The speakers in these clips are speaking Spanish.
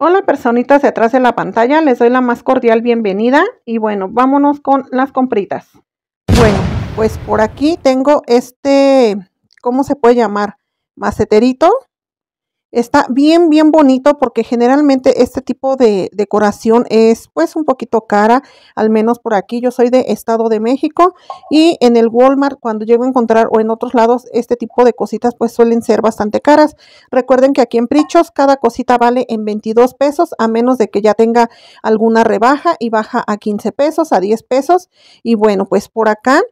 Hola personitas de atrás de la pantalla, les doy la más cordial bienvenida y bueno, vámonos con las compritas. Bueno, pues por aquí tengo este, ¿cómo se puede llamar? Maceterito Está bien, bien bonito porque generalmente este tipo de decoración es pues un poquito cara, al menos por aquí. Yo soy de Estado de México y en el Walmart cuando llego a encontrar o en otros lados este tipo de cositas pues suelen ser bastante caras. Recuerden que aquí en Prichos cada cosita vale en 22 pesos a menos de que ya tenga alguna rebaja y baja a 15 pesos, a 10 pesos. Y bueno pues por acá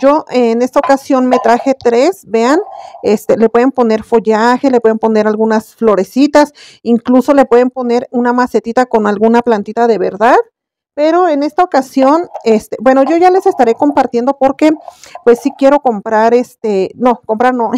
yo en esta ocasión me traje tres, vean, este, le pueden poner follaje, le pueden poner algunas florecitas, incluso le pueden poner una macetita con alguna plantita de verdad. Pero en esta ocasión, este, bueno, yo ya les estaré compartiendo porque, pues, si quiero comprar, este, no, comprar no,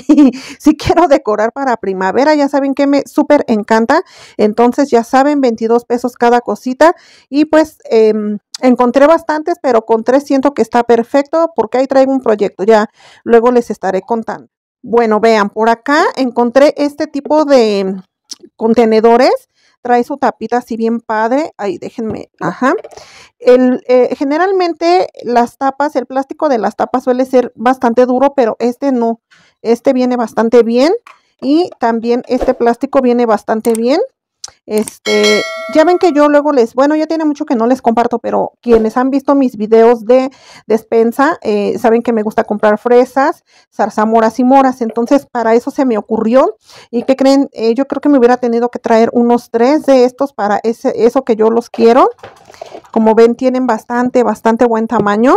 si quiero decorar para primavera, ya saben que me súper encanta. Entonces, ya saben, 22 pesos cada cosita y pues... Em, Encontré bastantes, pero con tres siento que está perfecto porque ahí traigo un proyecto. Ya luego les estaré contando. Bueno, vean, por acá encontré este tipo de mm, contenedores. Trae su tapita así bien padre. Ahí déjenme, ajá. Eh, generalmente las tapas, el plástico de las tapas suele ser bastante duro, pero este no. Este viene bastante bien. Y también este plástico viene bastante bien. Este, ya ven que yo luego les, bueno, ya tiene mucho que no les comparto, pero quienes han visto mis videos de despensa eh, saben que me gusta comprar fresas, zarzamoras y moras. Entonces, para eso se me ocurrió. ¿Y qué creen? Eh, yo creo que me hubiera tenido que traer unos tres de estos para ese, eso que yo los quiero. Como ven, tienen bastante, bastante buen tamaño.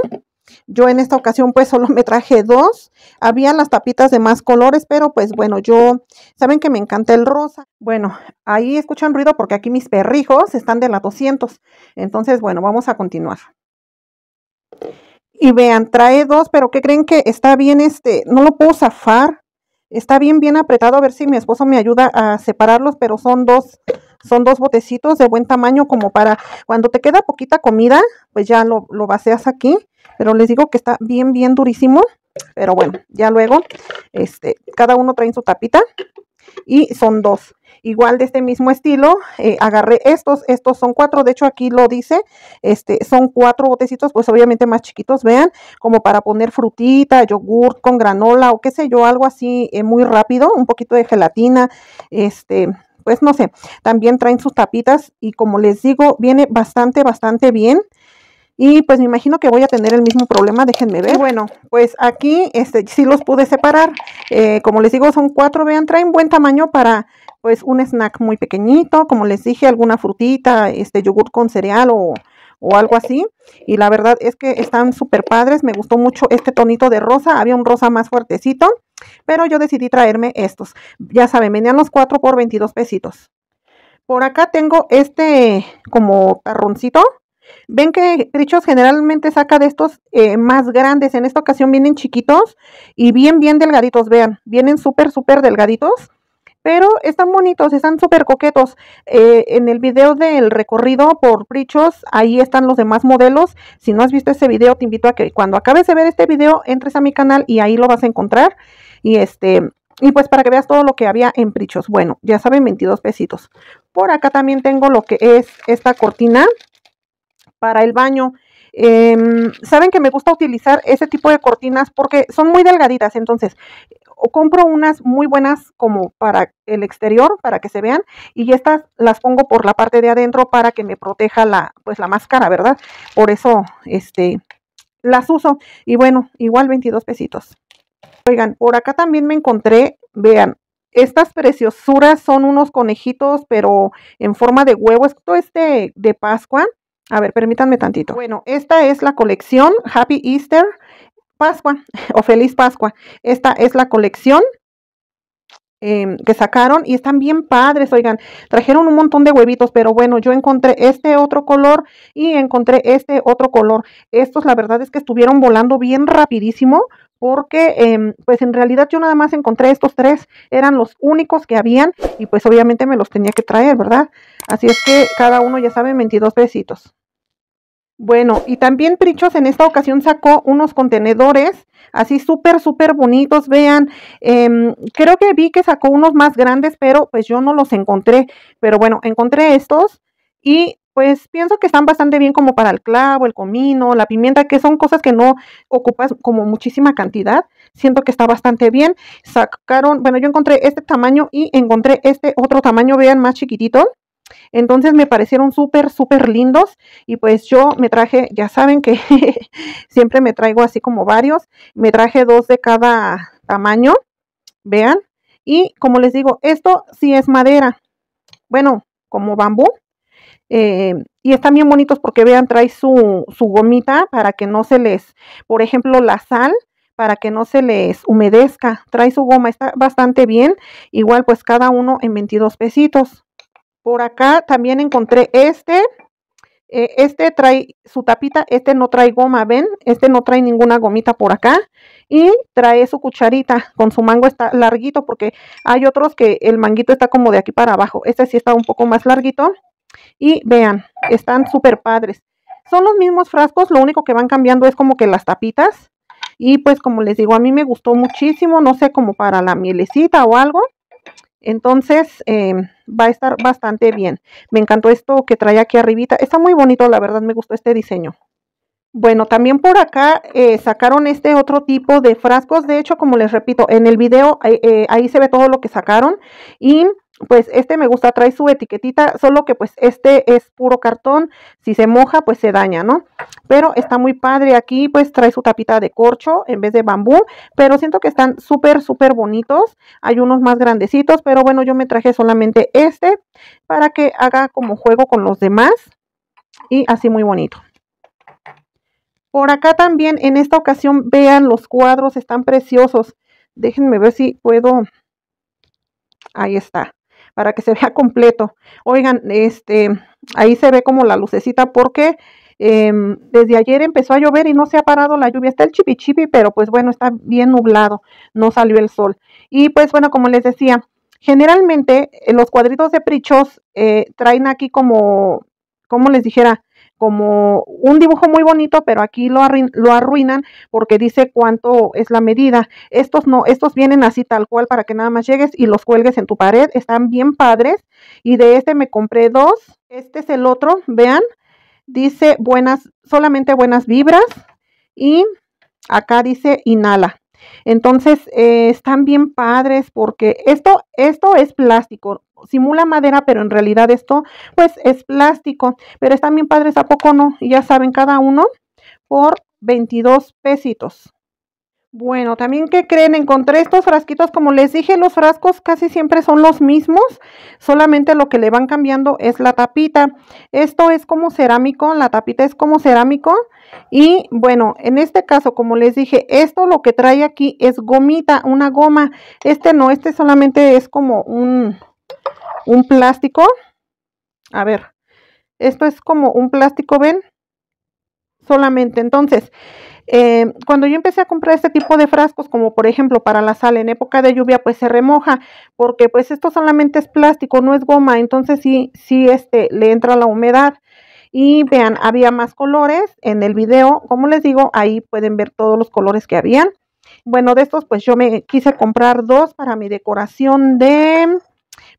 Yo en esta ocasión pues solo me traje dos. había las tapitas de más colores, pero pues bueno, yo, saben que me encanta el rosa. Bueno, ahí escuchan ruido porque aquí mis perrijos están de la 200. Entonces, bueno, vamos a continuar. Y vean, trae dos, pero ¿qué creen que está bien este? No lo puedo zafar. Está bien, bien apretado. A ver si mi esposo me ayuda a separarlos, pero son dos son dos botecitos de buen tamaño como para cuando te queda poquita comida, pues ya lo, lo aquí. Pero les digo que está bien, bien durísimo. Pero bueno, ya luego, este, cada uno trae su tapita y son dos. Igual de este mismo estilo, eh, agarré estos, estos son cuatro, de hecho aquí lo dice, este, son cuatro botecitos, pues obviamente más chiquitos, vean, como para poner frutita, yogur con granola o qué sé yo, algo así eh, muy rápido, un poquito de gelatina, este, pues no sé, también traen sus tapitas y como les digo, viene bastante, bastante bien. Y pues me imagino que voy a tener el mismo problema, déjenme ver. Bueno, pues aquí este, sí los pude separar. Eh, como les digo, son cuatro, vean, traen buen tamaño para pues un snack muy pequeñito. Como les dije, alguna frutita, este yogurt con cereal o o algo así. Y la verdad es que están súper padres. Me gustó mucho este tonito de rosa. Había un rosa más fuertecito, pero yo decidí traerme estos. Ya saben, venían los 4 por 22 pesitos. Por acá tengo este como tarroncito. Ven que Richos generalmente saca de estos eh, más grandes. En esta ocasión vienen chiquitos y bien, bien delgaditos. Vean, vienen súper, súper delgaditos pero están bonitos, están súper coquetos. Eh, en el video del recorrido por Prichos, ahí están los demás modelos. Si no has visto ese video, te invito a que cuando acabes de ver este video, entres a mi canal y ahí lo vas a encontrar. Y este, y pues para que veas todo lo que había en Prichos. Bueno, ya saben, 22 pesitos. Por acá también tengo lo que es esta cortina para el baño. Em, saben que me gusta utilizar ese tipo de cortinas porque son muy delgaditas, entonces compro unas muy buenas como para el exterior, para que se vean, y estas las pongo por la parte de adentro para que me proteja la, pues la máscara, ¿verdad? Por eso, este, las uso. Y bueno, igual 22 pesitos. Oigan, por acá también me encontré, vean, estas preciosuras son unos conejitos, pero en forma de huevo. Esto es de, de Pascua. A ver, permítanme tantito. Bueno, esta es la colección Happy Easter Pascua o Feliz Pascua. Esta es la colección em, que sacaron y están bien padres, oigan, trajeron un montón de huevitos, pero bueno, yo encontré este otro color y encontré este otro color. Estos la verdad es que estuvieron volando bien rapidísimo porque em, pues en realidad yo nada más encontré estos tres, eran los únicos que habían y pues obviamente me los tenía que traer, ¿verdad? Así es que cada uno ya sabe 22 besitos. Bueno, y también Trichos en esta ocasión sacó unos contenedores así súper, súper bonitos. Vean, em, creo que vi que sacó unos más grandes, pero pues yo no los encontré. Pero bueno, encontré estos y pues pienso que están bastante bien como para el clavo, el comino, la pimienta, que son cosas que no ocupas como muchísima cantidad. Siento que está bastante bien. Sacaron, bueno, yo encontré este tamaño y encontré este otro tamaño, vean, más chiquitito. Entonces me parecieron súper, súper lindos y pues yo me traje, ya saben que siempre me traigo así como varios, me traje dos de cada tamaño, vean, y como les digo, esto sí es madera, bueno, como bambú, eh, y están bien bonitos porque vean, trae su, su gomita para que no se les, por ejemplo, la sal, para que no se les humedezca, trae su goma, está bastante bien, igual pues cada uno en 22 pesitos. Por acá también encontré este. Eh, este trae su tapita, este no trae goma, ¿ven? Este no trae ninguna gomita por acá. Y trae su cucharita, con su mango está larguito porque hay otros que el manguito está como de aquí para abajo. Este sí está un poco más larguito. Y vean, están súper padres. Son los mismos frascos, lo único que van cambiando es como que las tapitas. Y pues como les digo, a mí me gustó muchísimo, no sé, como para la mielecita o algo. Entonces em, va a estar bastante bien. Me encantó esto que trae aquí arribita. Está muy bonito, la verdad me gustó este diseño. Bueno, también por acá eh, sacaron este otro tipo de frascos. De hecho, como les repito, en el video eh, eh, ahí se ve todo lo que sacaron. Y pues este me gusta, trae su etiquetita, solo que pues este es puro cartón, si se moja pues se daña, ¿no? Pero está muy padre aquí, pues trae su tapita de corcho en vez de bambú, pero siento que están súper, súper bonitos, hay unos más grandecitos, pero bueno, yo me traje solamente este para que haga como juego con los demás y así muy bonito. Por acá también, en esta ocasión, vean los cuadros, están preciosos. Déjenme ver si puedo Ahí está para que se vea completo. Oigan, este, ahí se ve como la lucecita porque em, desde ayer empezó a llover y no se ha parado la lluvia. Está el chipichipi, pero pues bueno, está bien nublado, no salió el sol. Y pues bueno, como les decía, generalmente eh, los cuadritos de prichos eh, traen aquí como, como les dijera, como un dibujo muy bonito, pero aquí lo, lo arruinan porque dice cuánto es la medida. Estos no, estos vienen así tal cual para que nada más llegues y los cuelgues en tu pared. Están bien padres. Y de este me compré dos. Este es el otro, vean. Dice buenas, solamente buenas vibras. Y acá dice inhala. Entonces, eh, están bien padres porque esto, esto es plástico simula madera, pero en realidad esto pues es plástico. Pero están bien padres, ¿a poco no? Ya saben, cada uno por 22 pesitos. Bueno, también que creen, encontré estos frasquitos, como les dije, los frascos casi siempre son los mismos, solamente lo que le van cambiando es la tapita. Esto es como cerámico, la tapita es como cerámico y bueno, en este caso, como les dije, esto lo que trae aquí es gomita, una goma. Este no, este solamente es como un, un plástico. A ver, esto es como un plástico, ¿ven? Solamente. Entonces, eh, cuando yo empecé a comprar este tipo de frascos, como por ejemplo para la sal en época de lluvia, pues se remoja, porque pues esto solamente es plástico, no es goma, entonces sí, sí este, le entra la humedad. Y vean, había más colores en el video, como les digo, ahí pueden ver todos los colores que habían. Bueno, de estos pues yo me quise comprar dos para mi decoración de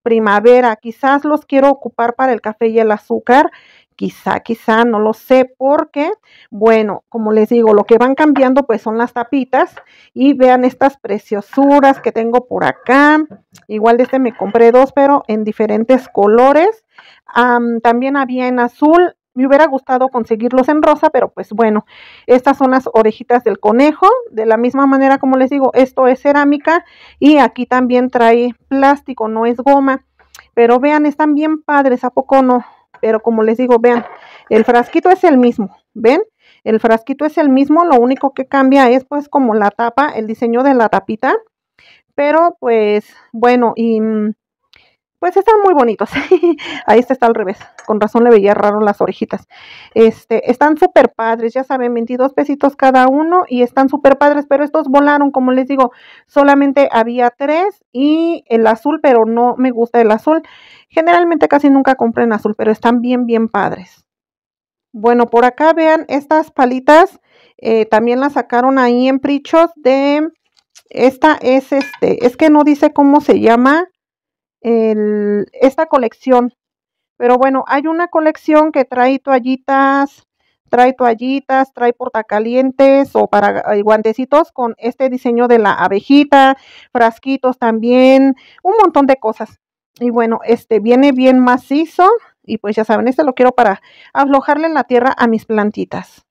primavera. Quizás los quiero ocupar para el café y el azúcar. Quizá, quizá, no lo sé, porque, bueno, como les digo, lo que van cambiando pues son las tapitas y vean estas preciosuras que tengo por acá. Igual de este me compré dos, pero en diferentes colores. también había en azul me hubiera gustado conseguirlos en rosa, pero pues bueno, estas son las orejitas del conejo. De la misma manera, como les digo, esto es cerámica y aquí también trae plástico, no es goma. Pero vean, están bien padres, ¿a poco no? Pero como les digo, vean, el frasquito es el mismo, ¿ven? El frasquito es el mismo, lo único que cambia es pues como la tapa, el diseño de la tapita. Pero pues bueno, y mm, pues están muy bonitos. Ahí está al revés. Con razón le veía raro las orejitas. Este, están súper padres, ya saben, 22 pesitos cada uno y están súper padres, pero estos volaron, como les digo, solamente había tres y el azul, pero no me gusta el azul. Generalmente casi nunca compren azul, pero están bien, bien padres. Bueno, por acá vean estas palitas. Eh, también las sacaron ahí en Prichos de... Esta es este, es que no dice cómo se llama esta colección. Pero bueno, hay una colección que trae toallitas, trae toallitas, trae portacalientes o para eh, guantecitos con este diseño de la abejita, frasquitos también, un montón de cosas. Y bueno, este viene bien macizo y pues ya saben, este lo quiero para aflojarle la tierra a mis plantitas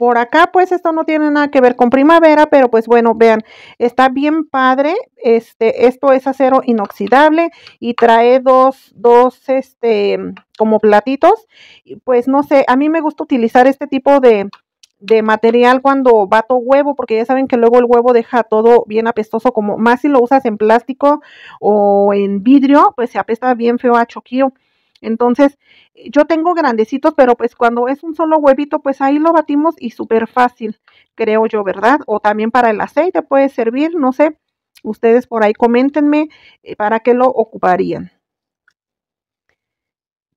por acá pues esto no tiene nada que ver con primavera, pero pues bueno, vean, está bien padre, este, esto es acero inoxidable y trae dos, dos, este, como platitos, y pues no sé, a mí me gusta utilizar este tipo de, de material cuando bato huevo, porque ya saben que luego el huevo deja todo bien apestoso, como más si lo usas en plástico o en vidrio, pues se apesta bien feo a choquillo. Entonces, yo tengo grandecitos, pero pues cuando es un solo huevito, pues ahí lo batimos y súper fácil, creo yo, ¿verdad? O también para el aceite puede servir, no sé, ustedes por ahí coméntenme eh, para qué lo ocuparían.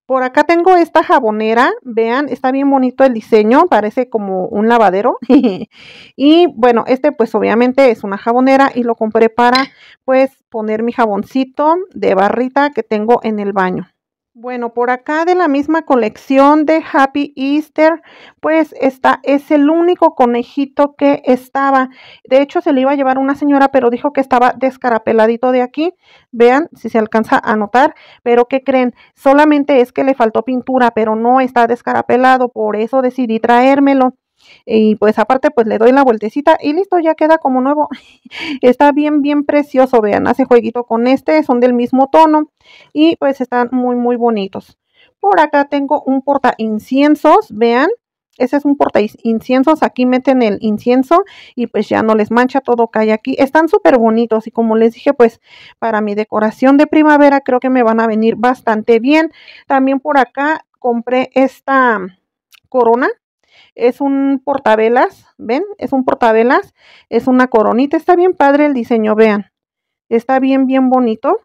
Por acá tengo esta jabonera, vean, está bien bonito el diseño, parece como un lavadero. y bueno, este pues obviamente es una jabonera y lo compré para pues poner mi jaboncito de barrita que tengo en el baño. Bueno, por acá de la misma colección de Happy Easter, pues está, es el único conejito que estaba. De hecho, se le iba a llevar una señora, pero dijo que estaba descarapeladito de aquí. Vean si se alcanza a notar, pero ¿qué creen? Solamente es que le faltó pintura, pero no está descarapelado, por eso decidí traérmelo. Y pues aparte pues le doy la vueltecita y listo, ya queda como nuevo. está bien, bien precioso, vean, hace jueguito con este, son del mismo tono y pues están muy, muy bonitos. Por acá tengo un porta inciensos, vean. Ese es un porta inciensos, aquí meten el incienso y pues ya no les mancha, todo cae aquí. Están súper bonitos y como les dije, pues para mi decoración de primavera creo que me van a venir bastante bien. También por acá compré esta corona es un portavelas, ¿ven? Es un portavelas, es una coronita, está bien padre el diseño, vean. Está bien, bien bonito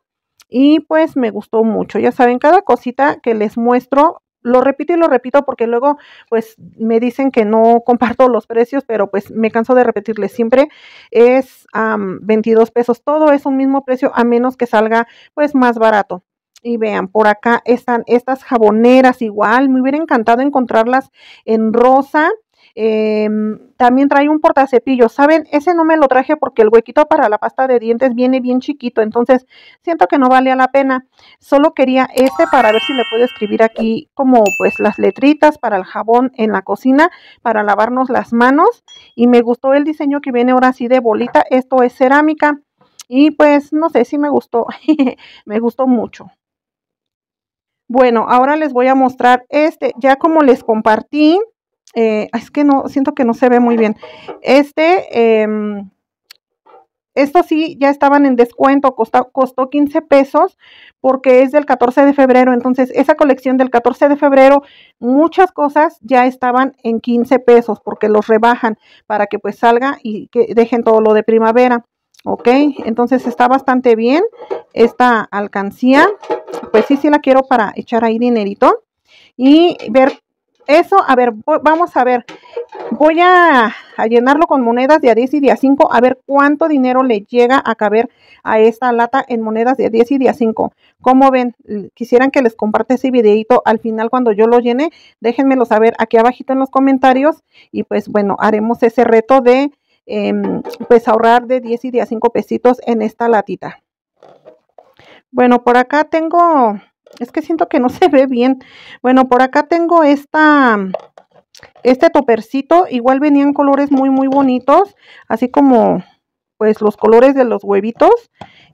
y pues me gustó mucho. Ya saben, cada cosita que les muestro, lo repito y lo repito porque luego pues me dicen que no comparto los precios, pero pues me canso de repetirles siempre, es a 22 pesos, todo es un mismo precio a menos que salga pues más barato. Y vean, por acá están estas jaboneras igual. Me hubiera encantado encontrarlas en rosa. Em, también trae un portacepillo. ¿Saben? Ese no me lo traje porque el huequito para la pasta de dientes viene bien chiquito. Entonces, siento que no valía la pena. Solo quería este para ver si le puedo escribir aquí como pues las letritas para el jabón en la cocina, para lavarnos las manos. Y me gustó el diseño que viene ahora así de bolita. Esto es cerámica. Y pues, no sé si me gustó. me gustó mucho. Bueno, ahora les voy a mostrar este. Ya como les compartí, eh, es que no, siento que no se ve muy bien. Este, em, esto sí ya estaban en descuento, costó, costó 15 pesos porque es del 14 de febrero. Entonces, esa colección del 14 de febrero, muchas cosas ya estaban en 15 pesos porque los rebajan para que pues salga y que dejen todo lo de primavera. Ok, entonces está bastante bien esta alcancía pues sí, sí la quiero para echar ahí dinerito y ver eso, a ver, vamos a ver, voy a, llenarlo con monedas de a 10 y de a 5, a ver cuánto dinero le llega a caber a esta lata en monedas de 10 y de a 5. Como ven, quisieran que les comparte ese videito al final cuando yo lo llene, déjenmelo saber aquí abajito en los comentarios y pues bueno, haremos ese reto de em, pues ahorrar de 10 y de a 5 pesitos en esta latita. Bueno, por acá tengo, es que siento que no se ve bien. Bueno, por acá tengo esta, mm, este topercito. Igual venían colores muy, muy bonitos, así como pues los colores de los huevitos.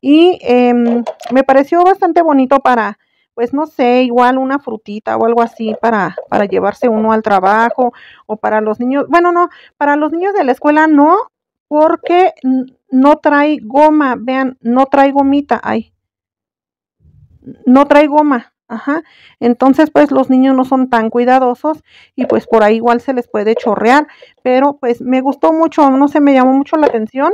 Y em, me pareció bastante bonito para, pues no sé, igual una frutita o algo así para, para llevarse uno al trabajo o para los niños. Bueno, no, para los niños de la escuela no, porque no trae goma, vean, no trae gomita, ay, no trae goma. Ajá. Entonces, pues los niños no son tan cuidadosos y pues por ahí igual se les puede chorrear. Pero pues me gustó mucho, no se me llamó mucho la atención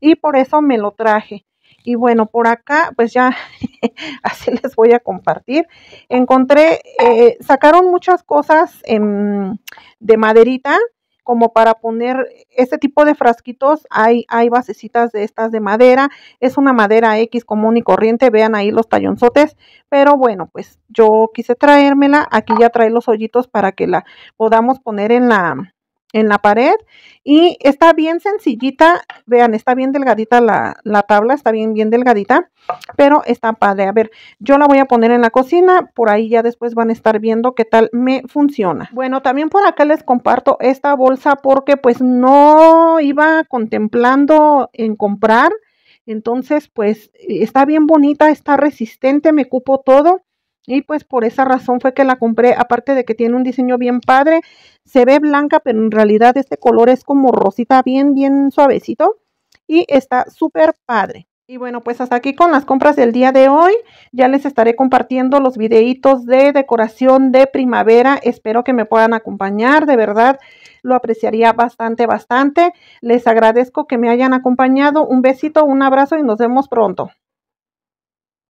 y por eso me lo traje. Y bueno, por acá, pues ya así les voy a compartir. Encontré, eh, sacaron muchas cosas de maderita como para poner este tipo de frasquitos, hay, hay basecitas de estas de madera, es una madera X común y corriente, vean ahí los tallonzotes, pero bueno, pues yo quise traérmela, aquí ya trae los hoyitos para que la podamos poner en la, en la pared y está bien sencillita, vean, está bien delgadita la, la, tabla, está bien, bien delgadita, pero está padre. A ver, yo la voy a poner en la cocina, por ahí ya después van a estar viendo qué tal me funciona. Bueno, también por acá les comparto esta bolsa porque pues no iba contemplando en comprar, entonces pues está bien bonita, está resistente, me cupo todo y pues por esa razón fue que la compré, aparte de que tiene un diseño bien padre, se ve blanca, pero en realidad este color es como rosita, bien, bien suavecito y está súper padre. Y bueno, pues hasta aquí con las compras del día de hoy. Ya les estaré compartiendo los videitos de decoración de primavera. Espero que me puedan acompañar. De verdad, lo apreciaría bastante, bastante. Les agradezco que me hayan acompañado. Un besito, un abrazo y nos vemos pronto.